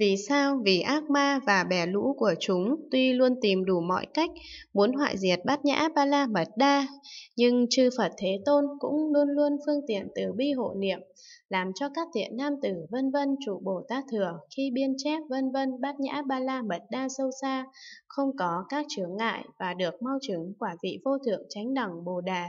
Vì sao? Vì ác ma và bè lũ của chúng tuy luôn tìm đủ mọi cách muốn hoại diệt bát nhã ba la mật đa, nhưng chư Phật Thế Tôn cũng luôn luôn phương tiện từ bi hộ niệm, làm cho các thiện nam tử vân vân trụ Bồ Tát Thừa khi biên chép vân vân bát nhã ba la mật đa sâu xa, không có các chướng ngại và được mau chứng quả vị vô thượng chánh đẳng Bồ Đà.